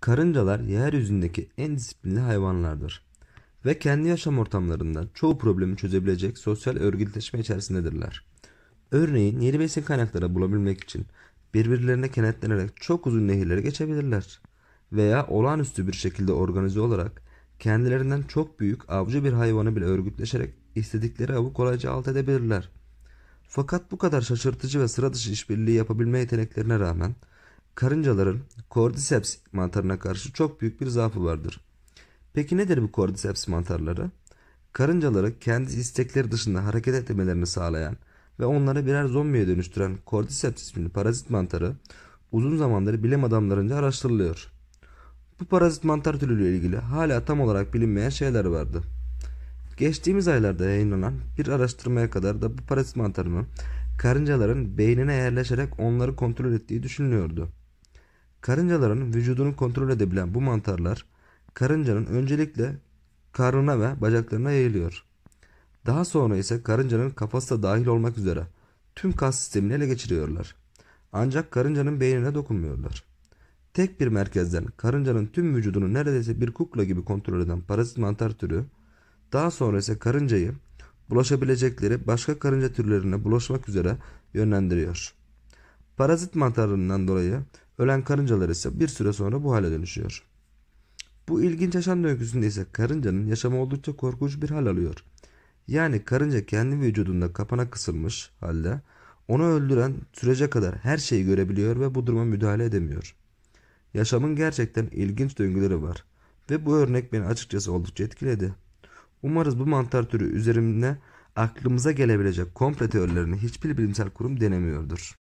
Karıncalar yeryüzündeki en disiplinli hayvanlardır ve kendi yaşam ortamlarında çoğu problemi çözebilecek sosyal örgütleşme içerisindedirler. Örneğin yeni besin kaynakları bulabilmek için birbirlerine kenetlenerek çok uzun nehirleri geçebilirler veya olağanüstü bir şekilde organize olarak kendilerinden çok büyük avcı bir hayvanı bile örgütleşerek istedikleri avı kolayca alt edebilirler. Fakat bu kadar şaşırtıcı ve sıra dışı işbirliği yapabilme yeteneklerine rağmen Karıncaların Cordyceps mantarına karşı çok büyük bir zaafı vardır. Peki nedir bu Cordyceps mantarları? Karıncaları kendi istekleri dışında hareket etmelerini sağlayan ve onları birer zombiye dönüştüren Cordyceps isimli parazit mantarı uzun zamandır bilim adamlarınca araştırılıyor. Bu parazit mantar türüyle ilgili hala tam olarak bilinmeyen şeyler vardı. Geçtiğimiz aylarda yayınlanan bir araştırmaya kadar da bu parazit mantarının karıncaların beynine yerleşerek onları kontrol ettiği düşünülüyordu. Karıncaların vücudunu kontrol edebilen bu mantarlar karıncanın öncelikle karnına ve bacaklarına yayılıyor. Daha sonra ise karıncanın kafası da dahil olmak üzere tüm kas sistemini ele geçiriyorlar. Ancak karıncanın beynine dokunmuyorlar. Tek bir merkezden karıncanın tüm vücudunu neredeyse bir kukla gibi kontrol eden parazit mantar türü, daha sonra ise karıncayı bulaşabilecekleri başka karınca türlerine bulaşmak üzere yönlendiriyor. Parazit mantarlarından dolayı Ölen karıncalar ise bir süre sonra bu hale dönüşüyor. Bu ilginç yaşam döngüsünde ise karıncanın yaşamı oldukça korkunç bir hal alıyor. Yani karınca kendi vücudunda kapana kısılmış halde onu öldüren sürece kadar her şeyi görebiliyor ve bu duruma müdahale edemiyor. Yaşamın gerçekten ilginç döngüleri var ve bu örnek beni açıkçası oldukça etkiledi. Umarız bu mantar türü üzerinde aklımıza gelebilecek komple teorilerini hiçbir bilimsel kurum denemiyordur.